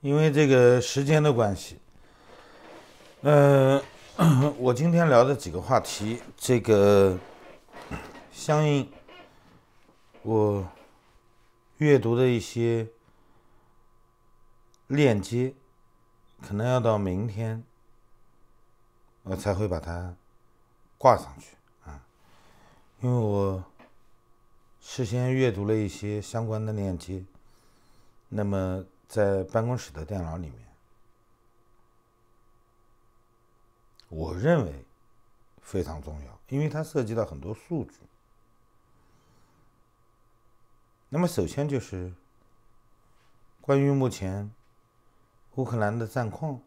因为这个时间的关系，嗯，我今天聊的几个话题，这个相应我阅读的一些链接，可能要到明天我才会把它挂上去啊，因为我事先阅读了一些相关的链接，那么。在办公室的电脑里面，我认为非常重要，因为它涉及到很多数据。那么，首先就是关于目前乌克兰的战况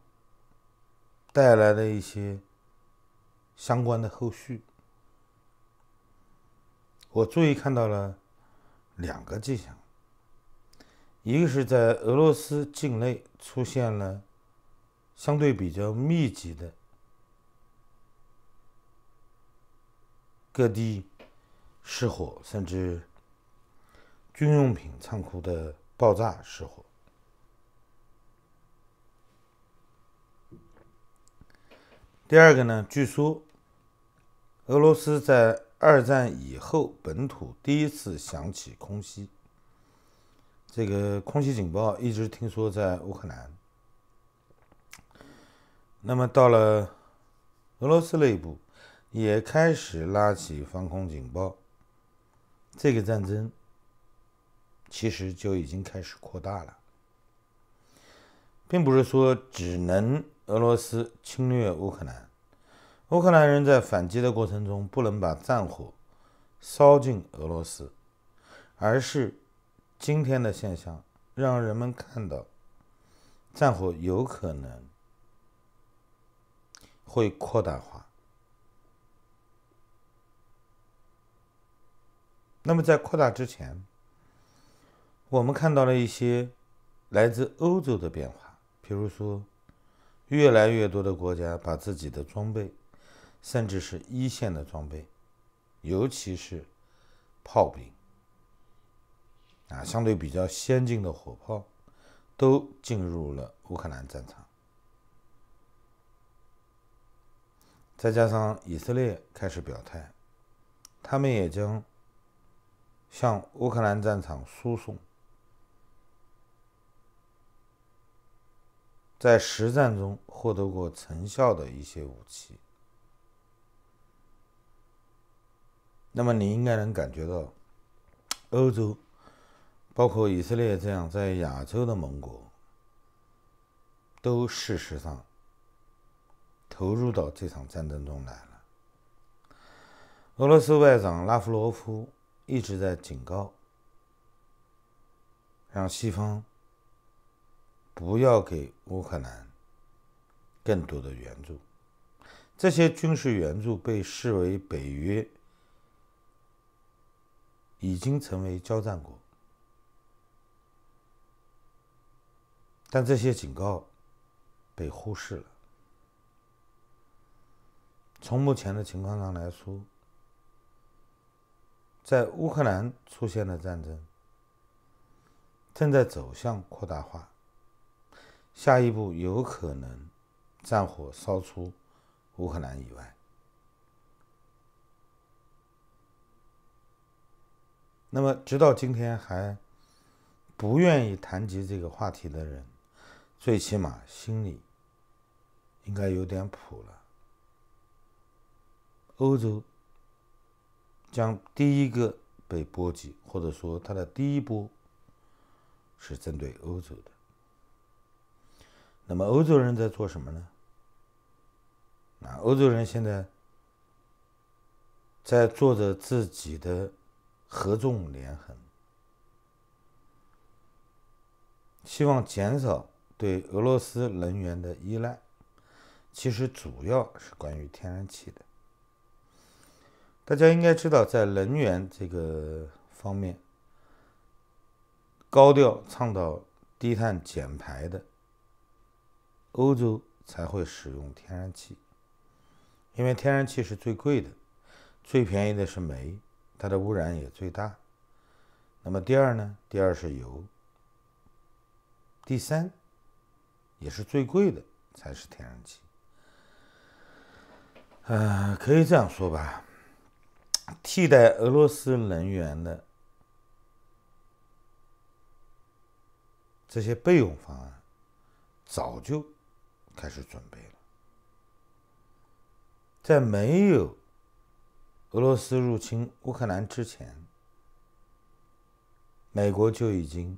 带来的一些相关的后续，我注意看到了两个迹象。一个是在俄罗斯境内出现了相对比较密集的各地失火，甚至军用品仓库的爆炸失火。第二个呢，据说俄罗斯在二战以后本土第一次响起空袭。这个空袭警报一直听说在乌克兰，那么到了俄罗斯内部也开始拉起防空警报，这个战争其实就已经开始扩大了，并不是说只能俄罗斯侵略乌克兰，乌克兰人在反击的过程中不能把战火烧进俄罗斯，而是。今天的现象让人们看到，战火有可能会扩大化。那么，在扩大之前，我们看到了一些来自欧洲的变化，比如说，越来越多的国家把自己的装备，甚至是一线的装备，尤其是炮兵。啊，相对比较先进的火炮都进入了乌克兰战场，再加上以色列开始表态，他们也将向乌克兰战场输送在实战中获得过成效的一些武器。那么你应该能感觉到欧洲。包括以色列这样在亚洲的盟国，都事实上投入到这场战争中来了。俄罗斯外长拉夫罗夫一直在警告，让西方不要给乌克兰更多的援助。这些军事援助被视为北约已经成为交战国。但这些警告被忽视了。从目前的情况上来说，在乌克兰出现的战争正在走向扩大化，下一步有可能战火烧出乌克兰以外。那么，直到今天还不愿意谈及这个话题的人。最起码心里应该有点谱了。欧洲将第一个被波及，或者说它的第一波是针对欧洲的。那么欧洲人在做什么呢？啊，欧洲人现在在做着自己的合纵连横，希望减少。对俄罗斯能源的依赖，其实主要是关于天然气的。大家应该知道，在能源这个方面，高调倡导低碳减排的欧洲才会使用天然气，因为天然气是最贵的，最便宜的是煤，它的污染也最大。那么第二呢？第二是油，第三。也是最贵的，才是天然气。呃，可以这样说吧，替代俄罗斯能源的这些备用方案，早就开始准备了。在没有俄罗斯入侵乌克兰之前，美国就已经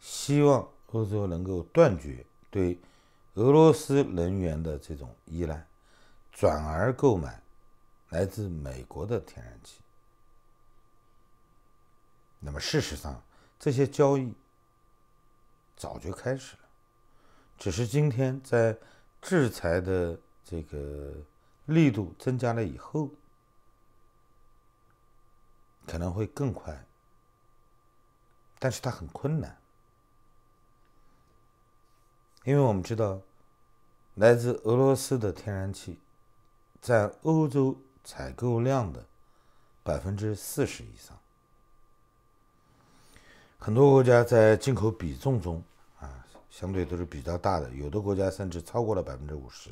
希望。或者说能够断绝对俄罗斯能源的这种依赖，转而购买来自美国的天然气。那么事实上，这些交易早就开始了，只是今天在制裁的这个力度增加了以后，可能会更快，但是它很困难。因为我们知道，来自俄罗斯的天然气占欧洲采购量的百分之四十以上，很多国家在进口比重中啊，相对都是比较大的，有的国家甚至超过了百分之五十。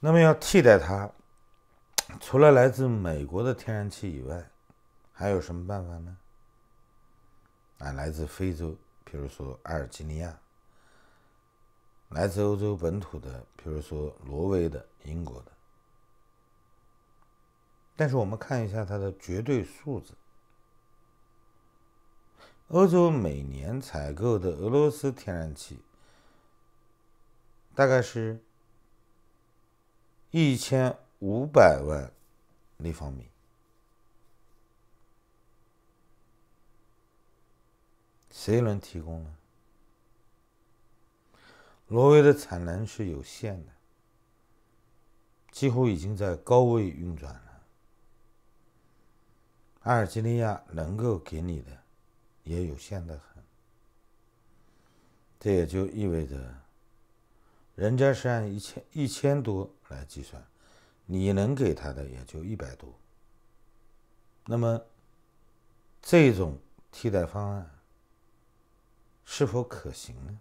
那么要替代它，除了来自美国的天然气以外，还有什么办法呢？啊，来自非洲。比如说阿尔及利亚，来自欧洲本土的，比如说挪威的、英国的。但是我们看一下它的绝对数字，欧洲每年采购的俄罗斯天然气大概是，一千五百万立方米。谁能提供呢？挪威的产能是有限的，几乎已经在高位运转了。阿尔及利亚能够给你的也有限的很，这也就意味着，人家是按一千一千多来计算，你能给他的也就一百多。那么，这种替代方案。是否可行呢？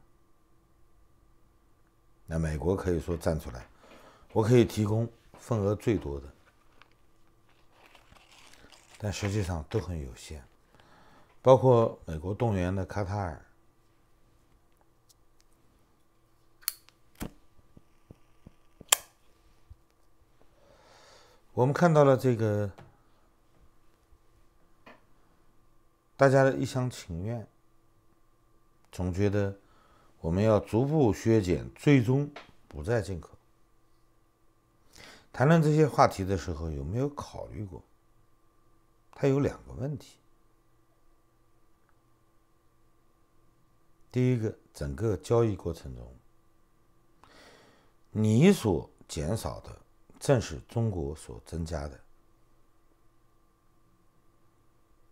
那美国可以说站出来，我可以提供份额最多的，但实际上都很有限，包括美国动员的卡塔尔。我们看到了这个大家的一厢情愿。总觉得我们要逐步削减，最终不再进口。谈论这些话题的时候，有没有考虑过？它有两个问题。第一个，整个交易过程中，你所减少的，正是中国所增加的。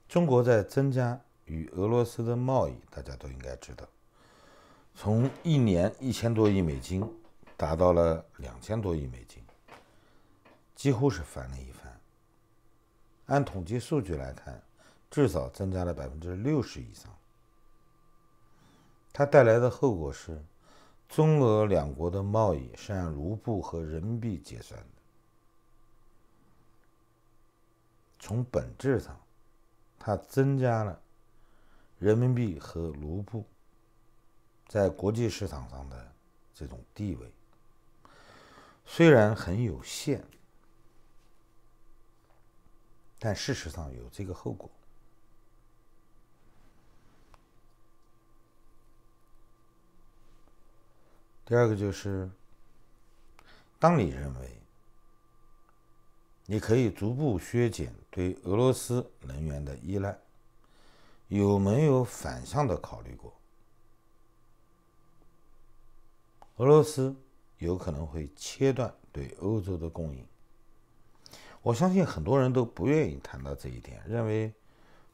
中国在增加。与俄罗斯的贸易，大家都应该知道，从一年一千多亿美金，达到了两千多亿美金，几乎是翻了一番。按统计数据来看，至少增加了百分之六十以上。它带来的后果是，中俄两国的贸易是按卢布和人民币结算的。从本质上，它增加了。人民币和卢布在国际市场上的这种地位虽然很有限，但事实上有这个后果。第二个就是，当你认为你可以逐步削减对俄罗斯能源的依赖。有没有反向的考虑过？俄罗斯有可能会切断对欧洲的供应。我相信很多人都不愿意谈到这一点，认为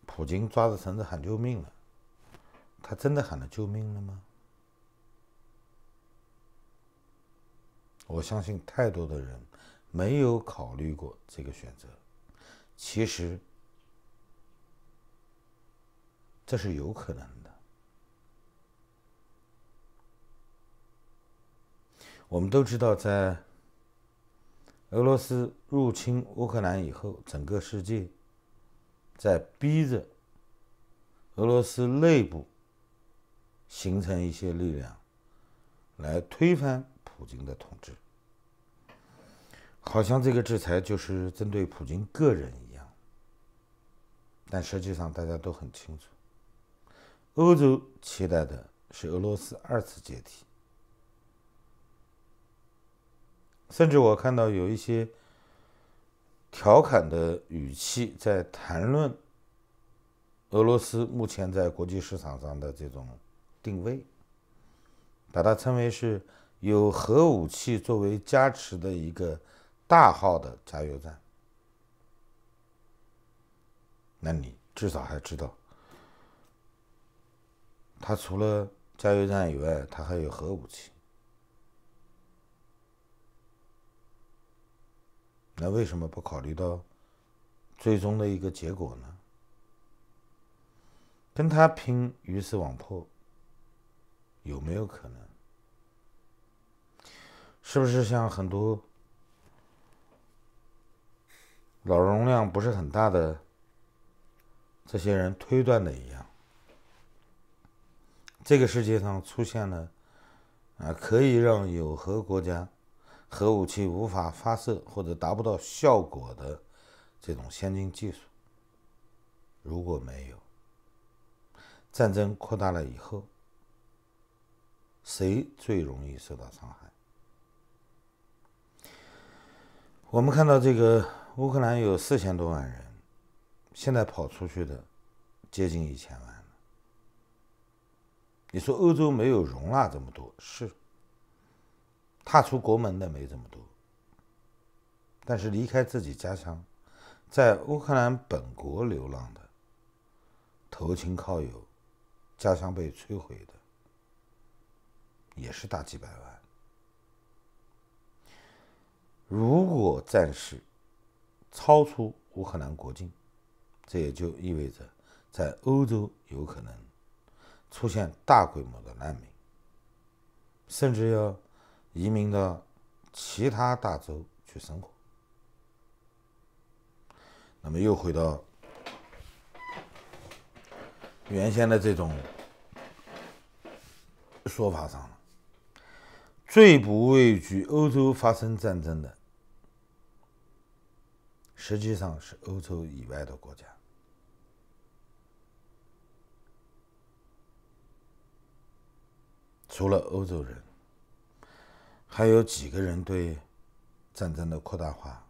普京抓着绳子喊救命了，他真的喊了救命了吗？我相信太多的人没有考虑过这个选择。其实。这是有可能的。我们都知道，在俄罗斯入侵乌克兰以后，整个世界在逼着俄罗斯内部形成一些力量，来推翻普京的统治，好像这个制裁就是针对普京个人一样。但实际上，大家都很清楚。欧洲期待的是俄罗斯二次解体，甚至我看到有一些调侃的语气在谈论俄罗斯目前在国际市场上的这种定位，把它称为是有核武器作为加持的一个大号的加油站。那你至少还知道。他除了加油站以外，他还有核武器。那为什么不考虑到最终的一个结果呢？跟他拼鱼死网破有没有可能？是不是像很多脑容量不是很大的这些人推断的一样？这个世界上出现了啊，可以让有核国家核武器无法发射或者达不到效果的这种先进技术。如果没有战争扩大了以后，谁最容易受到伤害？我们看到这个乌克兰有四千多万人，现在跑出去的接近一千万。你说欧洲没有容纳这么多，是踏出国门的没这么多，但是离开自己家乡，在乌克兰本国流浪的，投亲靠友，家乡被摧毁的，也是大几百万。如果战事超出乌克兰国境，这也就意味着在欧洲有可能。出现大规模的难民，甚至要移民到其他大洲去生活。那么又回到原先的这种说法上了。最不畏惧欧洲发生战争的，实际上是欧洲以外的国家。除了欧洲人，还有几个人对战争的扩大化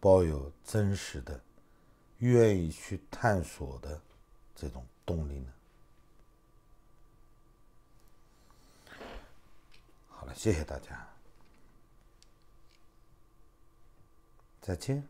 抱有真实的、愿意去探索的这种动力呢？好了，谢谢大家，再见。